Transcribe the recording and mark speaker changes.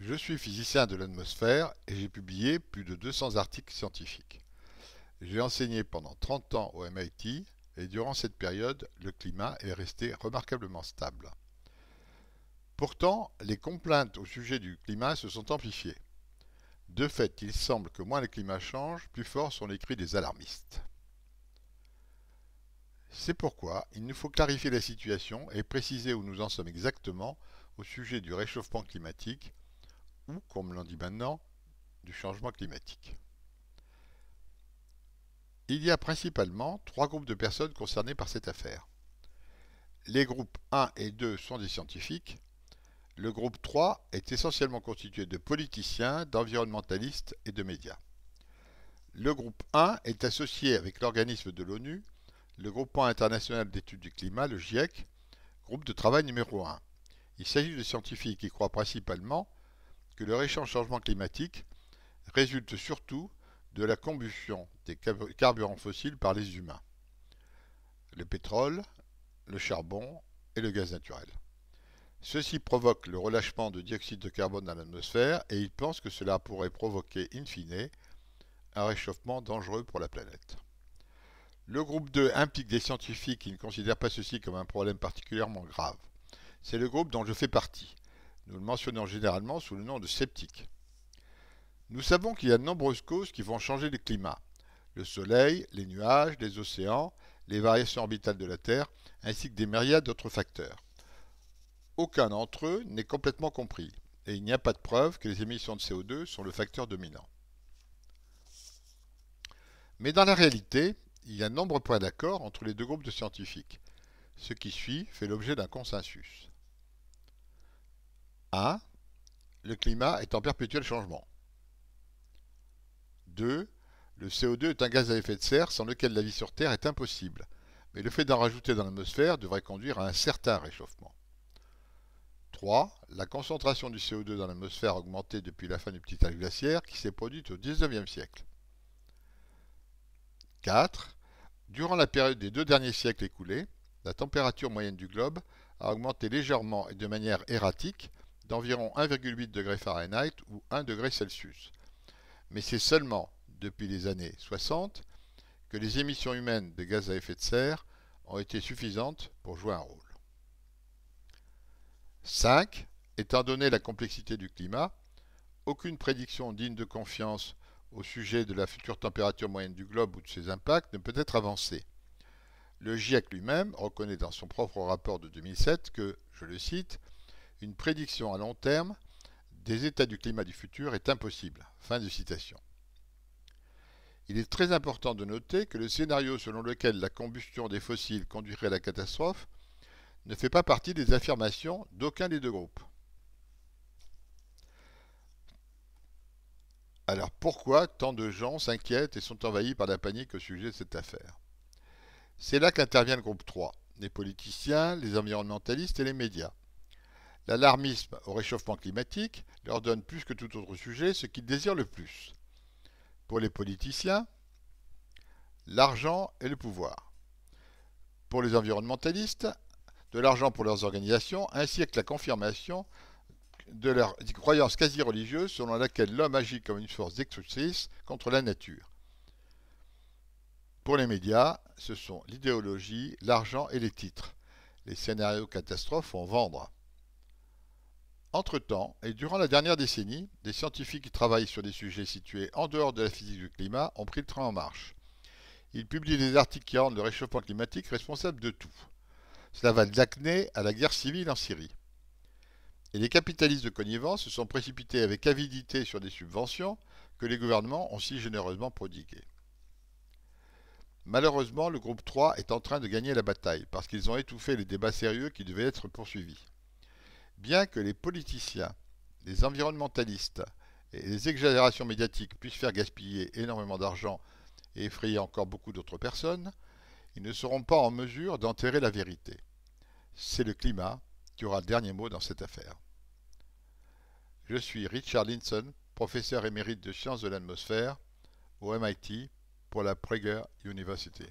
Speaker 1: Je suis physicien de l'atmosphère et j'ai publié plus de 200 articles scientifiques. J'ai enseigné pendant 30 ans au MIT et durant cette période, le climat est resté remarquablement stable. Pourtant, les complaintes au sujet du climat se sont amplifiées. De fait, il semble que moins le climat change, plus forts sont les cris des alarmistes. C'est pourquoi il nous faut clarifier la situation et préciser où nous en sommes exactement au sujet du réchauffement climatique ou, comme l'on dit maintenant, du changement climatique. Il y a principalement trois groupes de personnes concernées par cette affaire. Les groupes 1 et 2 sont des scientifiques. Le groupe 3 est essentiellement constitué de politiciens, d'environnementalistes et de médias. Le groupe 1 est associé avec l'organisme de l'ONU, le groupement international d'études du climat, le GIEC, groupe de travail numéro 1. Il s'agit de scientifiques qui croient principalement que le réchauffement changement climatique résulte surtout de la combustion des carburants fossiles par les humains, le pétrole, le charbon et le gaz naturel. Ceci provoque le relâchement de dioxyde de carbone dans l'atmosphère et ils pensent que cela pourrait provoquer, in fine, un réchauffement dangereux pour la planète. Le groupe 2 implique des scientifiques qui ne considèrent pas ceci comme un problème particulièrement grave. C'est le groupe dont je fais partie. Nous le mentionnons généralement sous le nom de sceptique. Nous savons qu'il y a de nombreuses causes qui vont changer le climat. Le soleil, les nuages, les océans, les variations orbitales de la Terre, ainsi que des myriades d'autres facteurs. Aucun d'entre eux n'est complètement compris, et il n'y a pas de preuve que les émissions de CO2 sont le facteur dominant. Mais dans la réalité, il y a de nombreux points d'accord entre les deux groupes de scientifiques. Ce qui suit fait l'objet d'un consensus. 1. Le climat est en perpétuel changement. 2. Le CO2 est un gaz à effet de serre sans lequel la vie sur Terre est impossible, mais le fait d'en rajouter dans l'atmosphère devrait conduire à un certain réchauffement. 3. La concentration du CO2 dans l'atmosphère a augmenté depuis la fin du petit âge glaciaire qui s'est produite au XIXe siècle. 4. Durant la période des deux derniers siècles écoulés, la température moyenne du globe a augmenté légèrement et de manière erratique d'environ 1,8 degré Fahrenheit ou 1 degré Celsius. Mais c'est seulement depuis les années 60 que les émissions humaines de gaz à effet de serre ont été suffisantes pour jouer un rôle. 5. Étant donné la complexité du climat, aucune prédiction digne de confiance au sujet de la future température moyenne du globe ou de ses impacts ne peut être avancée. Le GIEC lui-même reconnaît dans son propre rapport de 2007 que, je le cite, une prédiction à long terme des états du climat du futur est impossible. Fin de citation. Il est très important de noter que le scénario selon lequel la combustion des fossiles conduirait à la catastrophe ne fait pas partie des affirmations d'aucun des deux groupes. Alors pourquoi tant de gens s'inquiètent et sont envahis par la panique au sujet de cette affaire C'est là qu'intervient le groupe 3, les politiciens, les environnementalistes et les médias. L'alarmisme au réchauffement climatique leur donne plus que tout autre sujet ce qu'ils désirent le plus. Pour les politiciens, l'argent et le pouvoir. Pour les environnementalistes, de l'argent pour leurs organisations, ainsi que la confirmation de leur croyance quasi-religieuse selon laquelle l'homme agit comme une force destructrice contre la nature. Pour les médias, ce sont l'idéologie, l'argent et les titres. Les scénarios catastrophes font vendre. Entre-temps, et durant la dernière décennie, des scientifiques qui travaillent sur des sujets situés en dehors de la physique du climat ont pris le train en marche. Ils publient des articles qui rendent le réchauffement climatique responsable de tout. Cela va de l'acné à la guerre civile en Syrie. Et les capitalistes de connivence se sont précipités avec avidité sur des subventions que les gouvernements ont si généreusement prodiguées. Malheureusement, le groupe 3 est en train de gagner la bataille parce qu'ils ont étouffé les débats sérieux qui devaient être poursuivis. Bien que les politiciens, les environnementalistes et les exagérations médiatiques puissent faire gaspiller énormément d'argent et effrayer encore beaucoup d'autres personnes, ils ne seront pas en mesure d'enterrer la vérité. C'est le climat qui aura le dernier mot dans cette affaire. Je suis Richard Linson, professeur émérite de sciences de l'atmosphère au MIT pour la Prager University.